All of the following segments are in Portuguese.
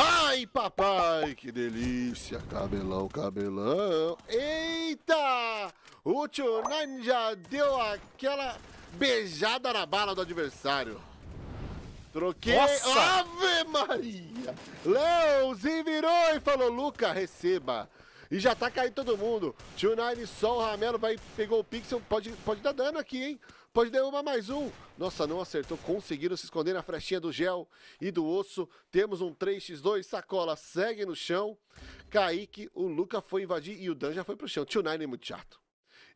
Ai, papai, que delícia! Cabelão, cabelão. Eita! O Tionan já deu aquela beijada na bala do adversário. Troquei. Nossa. Ave Maria! Leozinho virou e falou: Luca, receba. E já tá caindo todo mundo. Tio Nine, só o Ramelo vai, pegou o Pixel. Pode, pode dar dano aqui, hein? Pode derrubar mais um. Nossa, não acertou. Conseguiram se esconder na frestinha do gel e do osso. Temos um 3x2. Sacola segue no chão. Kaique, o Luca foi invadir e o Dan já foi pro chão. Tio Nine é muito chato.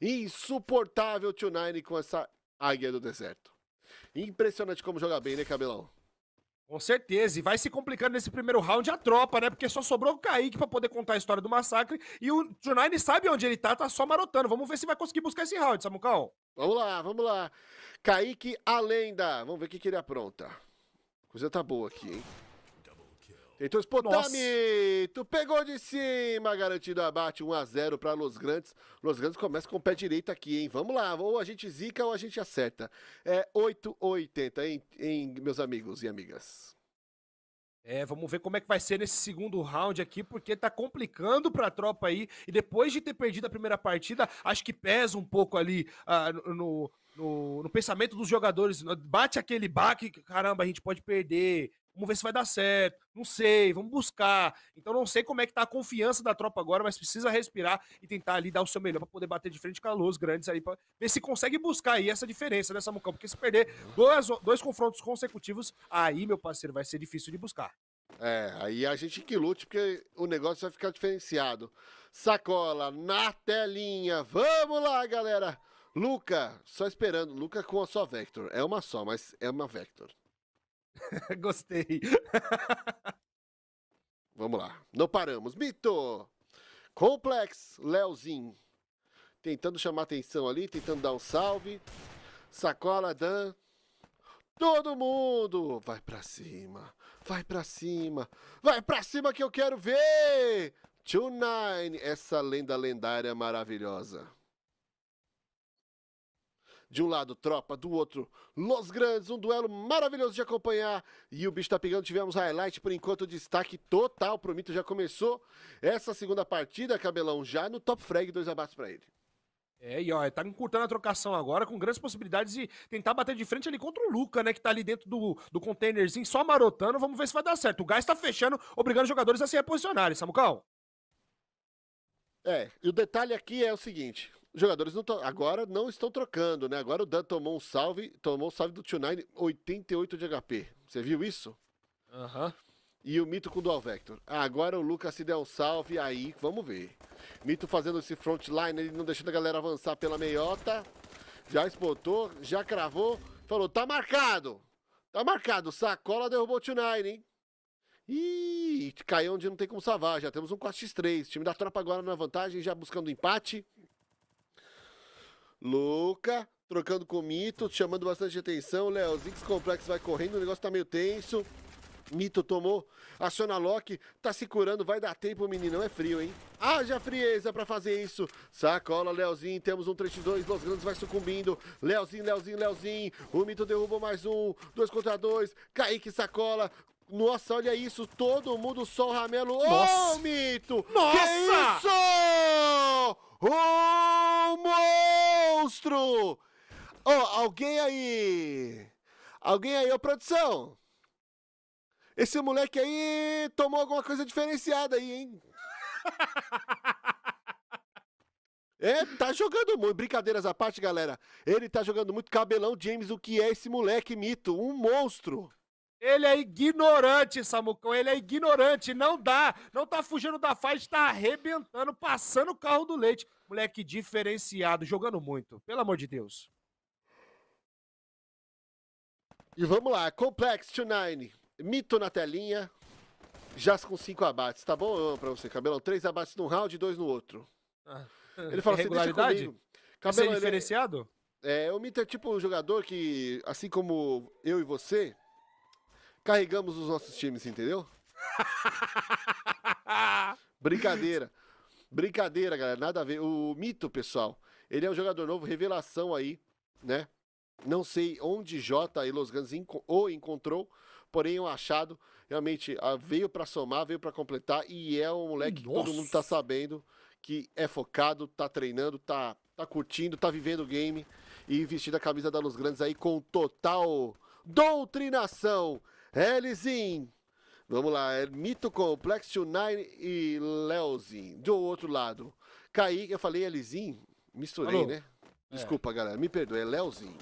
Insuportável Tio Nine com essa águia do deserto. Impressionante como joga bem, né, cabelão? Com certeza, e vai se complicando nesse primeiro round a tropa, né? Porque só sobrou o Kaique para poder contar a história do massacre. E o Junaine sabe onde ele tá, tá só marotando. Vamos ver se vai conseguir buscar esse round, Samucão. Vamos lá, vamos lá. Kaique, a lenda. Vamos ver o que, que ele apronta. A coisa tá boa aqui, hein? Então Spotami, tu pegou de cima, garantido abate 1x0 para Los Grandes. Los Grandes começa com o pé direito aqui, hein? Vamos lá, ou a gente zica ou a gente acerta. É 8,80, hein, hein, meus amigos e amigas? É, vamos ver como é que vai ser nesse segundo round aqui, porque tá complicando pra tropa aí. E depois de ter perdido a primeira partida, acho que pesa um pouco ali ah, no, no, no, pensamento dos jogadores. Bate aquele baque, caramba, a gente pode perder. Vamos ver se vai dar certo. Não sei, vamos buscar. Então não sei como é que tá a confiança da tropa agora, mas precisa respirar e tentar ali dar o seu melhor para poder bater de frente com a Luz Grandes aí para ver se consegue buscar aí essa diferença nessa né, Samucão, porque se perder dois, dois confrontos consecutivos, aí, meu parceiro, vai ser difícil de buscar. É, aí a gente que lute, porque o negócio vai ficar diferenciado. Sacola na telinha. Vamos lá, galera. Luca, só esperando. Luca com a sua Vector. É uma só, mas é uma Vector. Gostei. Vamos lá. Não paramos. Mito! Complex, Leozinho. Tentando chamar atenção ali, tentando dar um salve. Sacola, Dan. Todo mundo! Vai pra cima, vai pra cima, vai pra cima que eu quero ver! Two essa lenda lendária maravilhosa. De um lado, Tropa, do outro, Los Grandes, um duelo maravilhoso de acompanhar. E o bicho tá pegando, tivemos highlight, por enquanto, destaque total pro Mito. Já começou essa segunda partida, Cabelão, já no Top Frag, dois abates para ele. É, e ó, tá encurtando a trocação agora, com grandes possibilidades de tentar bater de frente ali contra o Luca, né? Que tá ali dentro do, do containerzinho, só marotando. Vamos ver se vai dar certo. O gás tá fechando, obrigando os jogadores a se reposicionarem, Samucão. É, e o detalhe aqui é o seguinte: os jogadores não agora não estão trocando, né? Agora o Dan tomou um salve, tomou um salve do Tio Nine, 88 de HP. Você viu isso? Aham. E o Mito com o Dual Vector. agora o Lucas se der um salve, aí vamos ver. Mito fazendo esse frontline, ele não deixando a galera avançar pela meiota. Já espotou, já cravou, falou, tá marcado! Tá marcado, sacola derrubou o Tio Nine, hein? Ih, caiu onde não tem como salvar. Já temos um 4x3. Time da tropa agora na vantagem, já buscando empate. Luca, trocando com o Mito, chamando bastante atenção. Léo, Zix Complex vai correndo, o negócio tá meio tenso. Mito tomou, aciona Loki, tá se curando, vai dar tempo, menino, é frio, hein? Haja frieza para fazer isso. Sacola, Leozinho, temos um 3x2, Los Grandes vai sucumbindo. Leozinho, Leozinho, Leozinho, o Mito derrubou mais um, dois contra dois, Kaique sacola, nossa, olha isso, todo mundo só o Ramelo. Nossa. Ô, oh, Mito! Nossa! Que isso? oh, monstro! Oh, alguém aí! Alguém aí, ô produção! Esse moleque aí tomou alguma coisa diferenciada aí, hein? É, tá jogando muito. Brincadeiras à parte, galera. Ele tá jogando muito cabelão, James. O que é esse moleque mito? Um monstro. Ele é ignorante, Samucão. Ele é ignorante. Não dá. Não tá fugindo da faixa, tá arrebentando, passando o carro do leite. Moleque diferenciado, jogando muito. Pelo amor de Deus. E vamos lá, Complex to Nine. Mito na telinha. Já com cinco abates, tá bom pra você, Cabelão? Três abates num round e dois no outro. Ah, ele fala assim, deixa é Cabelão, é diferenciado? Ele, é, o Mito é tipo um jogador que, assim como eu e você, carregamos os nossos times, entendeu? Brincadeira. Brincadeira, galera, nada a ver. O Mito, pessoal, ele é um jogador novo, revelação aí, né? Não sei onde J e Los Gans enco encontrou, porém o é um achado realmente ah, veio para somar, veio para completar e é um moleque Nossa. que todo mundo tá sabendo que é focado, tá treinando, tá, tá curtindo, tá vivendo o game e vestindo a camisa da Los Grandes aí com total doutrinação. Elizinho, Vamos lá, é Mito Complexo, Nine e Leozin. Do outro lado, Kaique, eu falei Elizin, misturei, Alô. né? É. Desculpa, é. galera, me perdoe, é Leozin.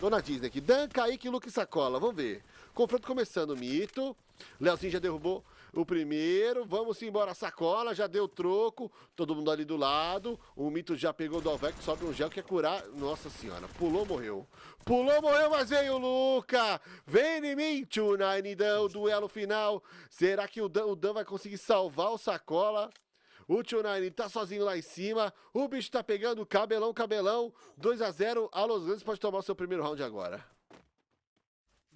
Dona Disney aqui, Dan, Kaique, Luke e Sacola, vamos ver. Confronto começando, Mito. Leozinho já derrubou o primeiro. Vamos embora, sacola, já deu troco. Todo mundo ali do lado. O Mito já pegou o Dalvec, sobe um gel, quer é curar. Nossa senhora, pulou, morreu. Pulou, morreu, mas veio o Luca. Vem em mim, Tsunami Dan, o duelo final. Será que o Dan, o Dan vai conseguir salvar o sacola? O Tchunain tá sozinho lá em cima. O bicho tá pegando cabelão, cabelão. 2 a 0 A Los Angeles pode tomar o seu primeiro round agora.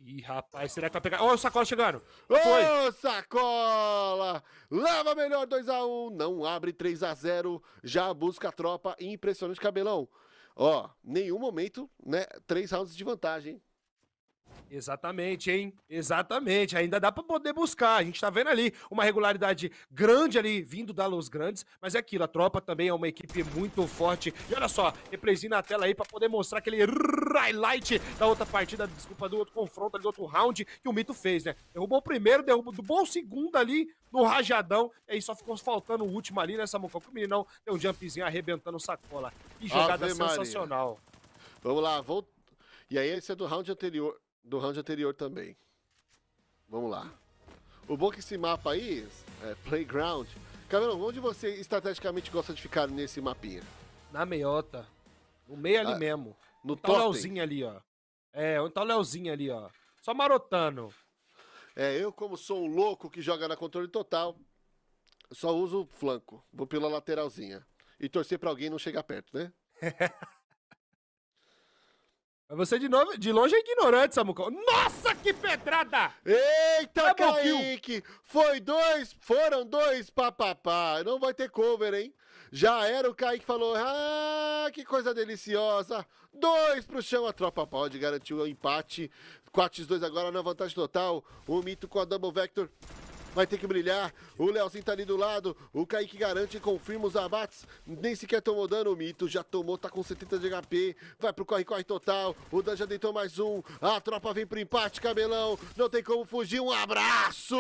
Ih, rapaz, será que vai pegar? Ó, oh, o Sacola chegando! Ô, oh, Sacola! Leva melhor 2x1, um, não abre 3x0, já busca a tropa. Impressionante, cabelão. Ó, nenhum momento, né? Três rounds de vantagem. Exatamente, hein? Exatamente. Ainda dá para poder buscar. A gente está vendo ali uma regularidade grande ali vindo da Los Grandes, mas é aquilo, a tropa também é uma equipe muito forte. E olha só, represinha na tela aí para poder mostrar aquele highlight da outra partida, desculpa, do outro confronto ali, do outro round que o Mito fez, né? Derrubou o primeiro, derrubou do bom segundo ali no rajadão, e aí só ficou faltando o último ali nessa né, mococa. O meninão deu um jumpzinho arrebentando sacola. Que jogada Ave sensacional. Maria. Vamos lá, vou E aí, esse é do round anterior do round anterior também. Vamos lá. O bom é que esse mapa aí, é Playground. Cameron, onde você estrategicamente gosta de ficar nesse mapinha? Na meiota. No meio ali ah, mesmo. No onde tá o Léozinho ali, ó. É, onde tá o Léozinho ali, ó. Só marotando. É, eu como sou um louco que joga na controle total, só uso o flanco. Vou pela lateralzinha. E torcer pra alguém não chegar perto, né? Mas você de, novo, de longe é ignorante, Samucão. Nossa, que pedrada! Eita, tá Kaique! Foi dois, foram dois papapá. Não vai ter cover, hein? Já era o Kaique falou, ah, que coisa deliciosa. Dois pro chão, a tropa pode garantir o um empate. 4x2 agora na vantagem total. O Mito com a Double Vector vai ter que brilhar. O Leozinho tá ali do lado, o Kaique garante e confirma os abates. Nem sequer tomou dano, o Mito já tomou, tá com 70 de HP. Vai pro corre-corre total, o Dan já deitou mais um. A tropa vem pro empate, Cabelão, não tem como fugir. Um abraço!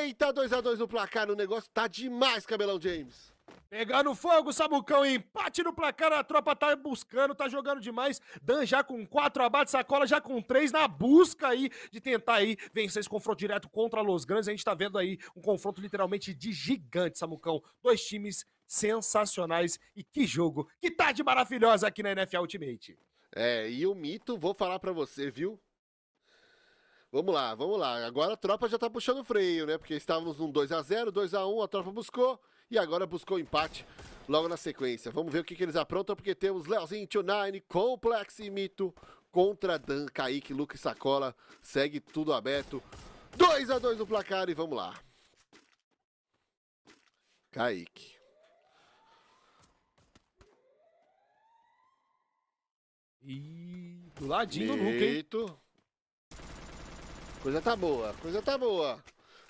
Eita, 2x2 no placar, o negócio tá demais, Cabelão James. Pegando fogo, Samucão, empate no placar, a tropa tá buscando, tá jogando demais. Dan já com quatro abates, Sacola já com três, na busca aí de tentar aí vencer esse confronto direto contra Los Grandes. A gente tá vendo aí um confronto literalmente de gigante, Samucão. Dois times sensacionais e que jogo, que tarde maravilhosa aqui na NFL Ultimate. É, e o mito, vou falar para você, viu? Vamos lá, vamos lá. Agora a tropa já tá puxando o freio, né? Porque estávamos num 2 a 0 2 a 1 a tropa buscou e agora buscou empate logo na sequência. Vamos ver o que, que eles aprontam, porque temos Leozinho, Tio Nine, Complex e Mito contra Dan, Kaique, Luca e Sacola. Segue tudo aberto. 2 a 2 no placar e vamos lá. Kaique. E do ladinho Mito. do Luca, hein? Coisa tá boa, coisa tá boa.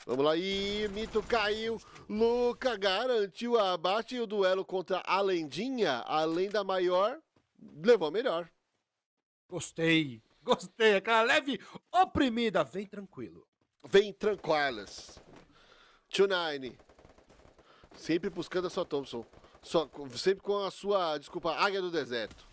Vamos lá, e Mito caiu. Luca garantiu a abate e o duelo contra a Lendinha, a lenda maior, levou a melhor. Gostei, gostei. É aquela leve oprimida. Vem tranquilo. Vem tranquilas. Tio Nine. Sempre buscando a sua Thompson. Só, sempre com a sua, desculpa, águia do deserto.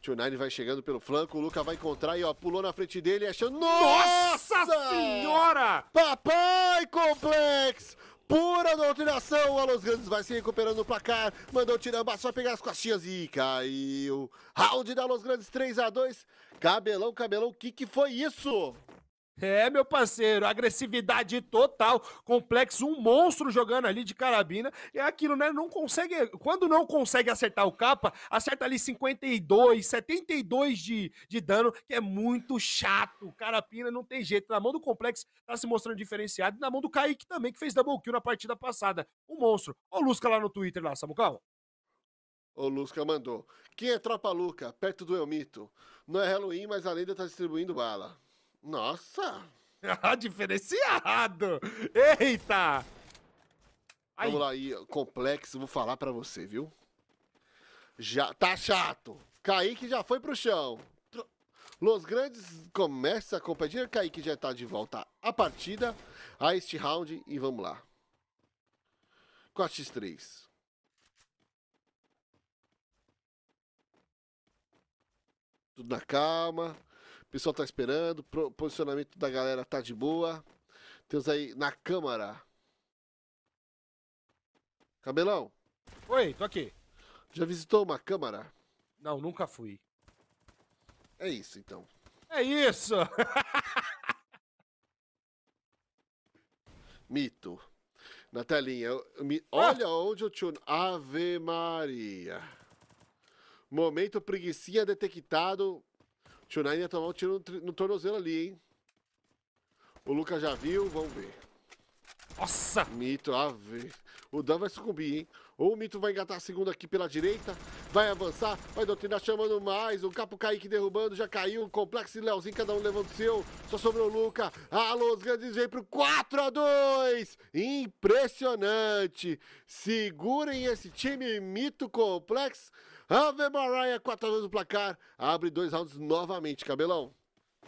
Tio Nine vai chegando pelo flanco, o Luca vai encontrar e ó, pulou na frente dele achando. Nossa, Nossa senhora! Papai Complex! pura doutrinação. O Alonso Grandes vai se recuperando no placar. Mandou tirar, só pegar as costinhas e caiu. Round da Alonso Grandes 3 a 2 Cabelão, cabelão, o que, que foi isso? É, meu parceiro, agressividade total, complexo, um monstro jogando ali de carabina. É aquilo, né? Não consegue. Quando não consegue acertar o capa, acerta ali 52, 72 de, de dano, que é muito chato. Carabina não tem jeito. Na mão do complexo tá se mostrando diferenciado. E na mão do Kaique também, que fez double kill na partida passada. Um monstro. Ó o Lusca lá no Twitter, lá, Samucão. O Lusca mandou. Quem é Tropa Luca, perto do Elmito? Não é Halloween, mas a lenda tá distribuindo bala. Nossa! Diferenciado! Eita! Ai. Vamos lá, aí, complexo, vou falar pra você, viu? Já tá chato. Kaique já foi pro chão. Los Grandes começa a competir. Kaique já tá de volta à partida, a este round, e vamos lá. 4x3. Tudo na calma. O pessoal tá esperando. o posicionamento da galera tá de boa. Temos aí na Câmara. Cabelão. Oi, tô aqui. Já visitou uma Câmara? Não, nunca fui. É isso, então. É isso! Mito. Na telinha. Me... Ah! Olha onde eu tune. Ave Maria. Momento preguiçinha detectado Tchunai ia tomar um tiro no, no tornozelo ali, hein? O Lucas já viu, vamos ver. Nossa! Mito, ave. O Dan vai sucumbir, hein? Ou o Mito vai engatar a segunda aqui pela direita, vai avançar, vai doutrinar chamando mais. O Capo Kaique derrubando, já caiu. Complexo e Leozinho, cada um levando o seu. Só sobrou o Luca. Alô, os grandes vem pro 4x2. Impressionante. Segurem esse time Mito Complexo. Ave Maria, 4x2 no placar. Abre dois rounds novamente, cabelão.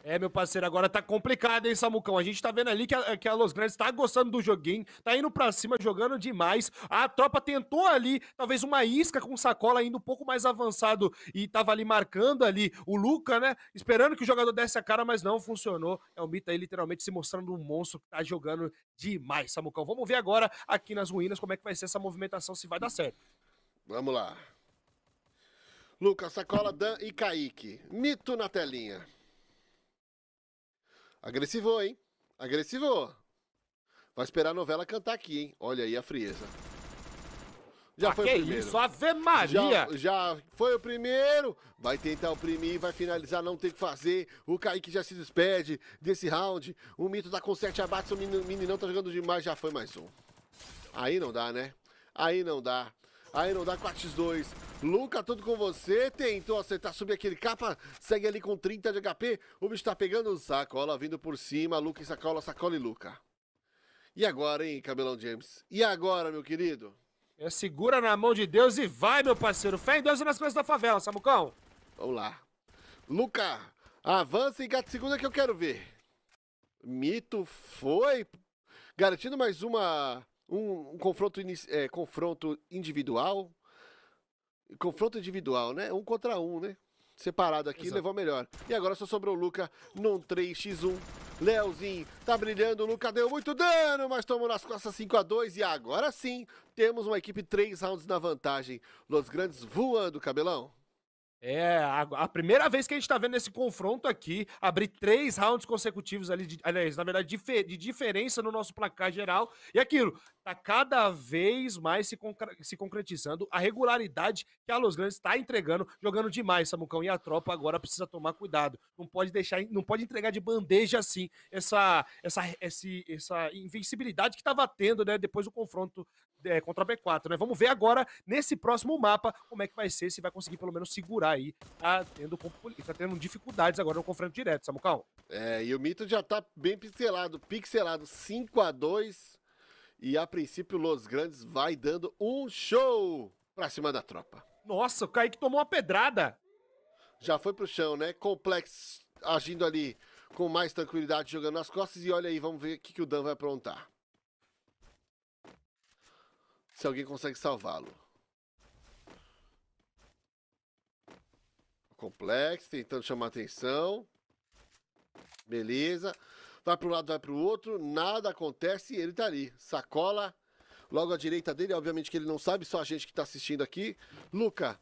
É, meu parceiro, agora tá complicado, hein, Samucão? A gente tá vendo ali que a, que a Los Grandes tá gostando do joguinho, tá indo pra cima, jogando demais. A tropa tentou ali, talvez uma isca com sacola ainda um pouco mais avançado e tava ali marcando ali o Luca, né? Esperando que o jogador desse a cara, mas não funcionou. É o Mita aí literalmente se mostrando um monstro que tá jogando demais, Samucão. Vamos ver agora aqui nas ruínas como é que vai ser essa movimentação, se vai dar certo. Vamos lá. Lucas, Sacola, Dan e Kaique. Mito na telinha. Agressivo, hein? Agressivo. Vai esperar a novela cantar aqui, hein? Olha aí a frieza. Já ah, foi o primeiro. Isso, Ave Maria! Já, já, foi o primeiro. Vai tentar oprimir, vai finalizar, não tem o que fazer. O Kaique já se despede desse round. O mito da tá Conserte abate, o meninão tá jogando demais. Já foi mais um. Aí não dá, né? Aí não dá. Iron Dark Quatis 2. Luca, tudo com você. Tentou acertar, subir aquele capa. Segue ali com 30 de HP. O bicho tá pegando. Sacola vindo por cima. Luca e Sacola, Sacola e Luca. E agora, hein, Cabelão James? E agora, meu querido? É, segura na mão de Deus e vai, meu parceiro. Fé em Deus e nas coisas da favela, Samucão. Vamos lá. Luca, avança e gato segunda que eu quero ver. Mito foi. Garantindo mais uma um, um confronto, é, confronto individual. Confronto individual, né? Um contra um, né? Separado aqui, Exato. levou melhor. E agora só sobrou o Luca num 3x1. Leozinho tá brilhando, o Luca deu muito dano, mas tomou nas costas 5 x 2 E agora sim, temos uma equipe 3 rounds na vantagem. Los Grandes voando, cabelão. É, a, a, primeira vez que a gente tá vendo esse confronto aqui, abrir três rounds consecutivos ali, de, aliás, na verdade, de, de diferença no nosso placar geral. E aquilo, tá cada vez mais se, se concretizando. A regularidade que a Los Grandes está entregando, jogando demais, Samucão. E a tropa agora precisa tomar cuidado. Não pode deixar, não pode entregar de bandeja assim essa, essa, esse, essa invencibilidade que tava tendo, né, depois do confronto é, contra a B4, né? Vamos ver agora, nesse próximo mapa, como é que vai ser, se vai conseguir pelo menos segurar aí. Tá tendo, tá tendo dificuldades agora no confronto direto, Samucão. É, e o Mito já tá bem pixelado, pixelado 5 a 2 e a princípio Los Grandes vai dando um show pra cima da tropa. Nossa, o Kaique tomou uma pedrada. Já foi pro chão, né? Complex agindo ali com mais tranquilidade, jogando nas costas. E olha aí, vamos ver o que, que o Dan vai aprontar se alguém consegue salvá-lo. Complexo, tentando chamar atenção. Beleza. Vai para um lado, vai para o outro. Nada acontece e ele tá ali. Sacola. Logo à direita dele, obviamente que ele não sabe, só a gente que está assistindo aqui. Luca,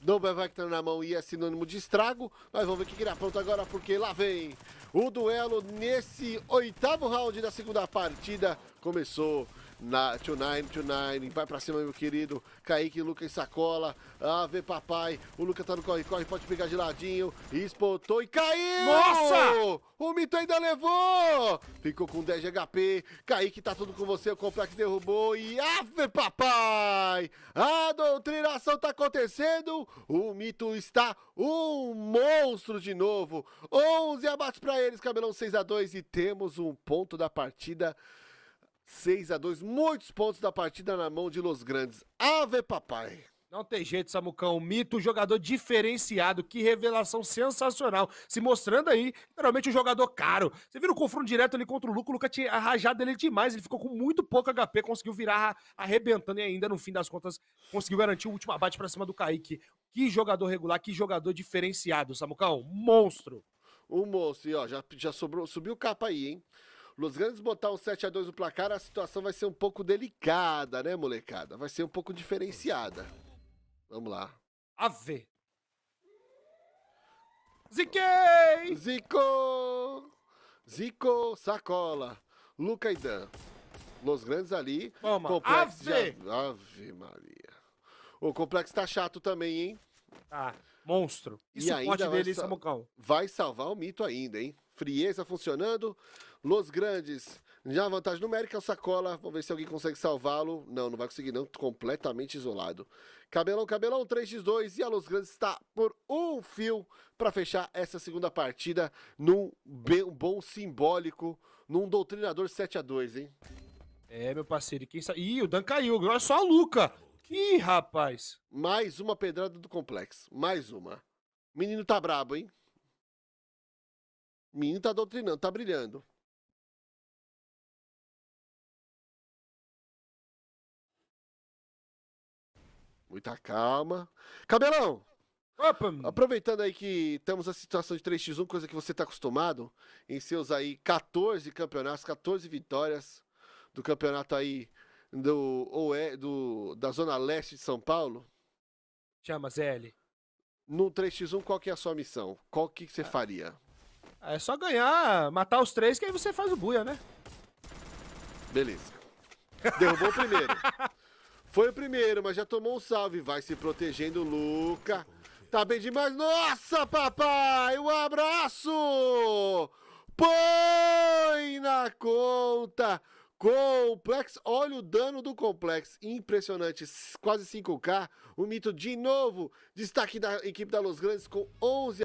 Double vai que na mão e é sinônimo de estrago. Mas vamos ver o que ele pronto agora, porque lá vem o duelo nesse oitavo round da segunda partida. Começou na Two vai pra cima, meu querido. Kaique, Lucas sacola. Ave papai. O Lucas tá no corre-corre, pode pegar de ladinho. Espotou e caiu! Nossa! O Mito ainda levou! Ficou com 10 de HP. Kaique tá tudo com você, o complexo derrubou. E ave papai! A doutrinação tá acontecendo. O Mito está um monstro de novo. 11 abates para eles, cabelão 6 a 2 E temos um ponto da partida. 6 a 2 muitos pontos da partida na mão de Los Grandes. Ave papai! Não tem jeito, Samucão. Mito, jogador diferenciado. Que revelação sensacional. Se mostrando aí, geralmente um jogador caro. Você viu o confronto direto ali contra o lucas O Luca tinha rajado ele demais. Ele ficou com muito pouco HP, conseguiu virar arrebentando e ainda, no fim das contas, conseguiu garantir o último abate para cima do Kaique. Que jogador regular, que jogador diferenciado, Samucão. Monstro. Um monstro. E ó, já, já sobrou, subiu o capa aí, hein? Los Grandes botar um 7 a 2 no placar, a situação vai ser um pouco delicada, né, molecada? Vai ser um pouco diferenciada. Vamos lá. Ave. Ziquei! Zico! Zico, sacola. Luca e Dan. Los Grandes ali. Vamos. Complexo Ave. Ave Maria. O complexo tá chato também, hein? Tá. Ah, monstro. E, e suporte dele, vai, Vai salvar o mito ainda, hein? Frieza funcionando. Los Grandes. Já vantagem numérica, é o Sacola. Vamos ver se alguém consegue salvá-lo. Não, não vai conseguir, não. Completamente isolado. Cabelão, cabelão, 3x2. E a Los Grandes está por um fio para fechar essa segunda partida num bem, bom simbólico, num doutrinador 7x2, hein? É, meu parceiro. Quem sabe. Ih, o Dan caiu. Agora é só a Luca. Ih, rapaz. Mais uma pedrada do complexo. Mais uma. Menino tá brabo, hein? Menino tá doutrinando, tá brilhando. Muita calma. Cabelão! Opa. Aproveitando aí que estamos na situação de 3x1, coisa que você está acostumado, em seus aí 14 campeonatos, 14 vitórias do campeonato aí do, ou é, do da Zona Leste de São Paulo. Chama, ZL. No 3x1, qual que é a sua missão? Qual que, você ah. faria? É só ganhar, matar os três, que aí você faz o buia, né? Beleza. Derrubou o primeiro. Foi o primeiro, mas já tomou um salve. Vai se protegendo, Luca. Tá bem demais. Nossa, papai! Um abraço! Põe na conta! Complexo. olha o dano do complexo, impressionante, quase 5K, o mito de novo, destaque da equipe da Los Grandes com 11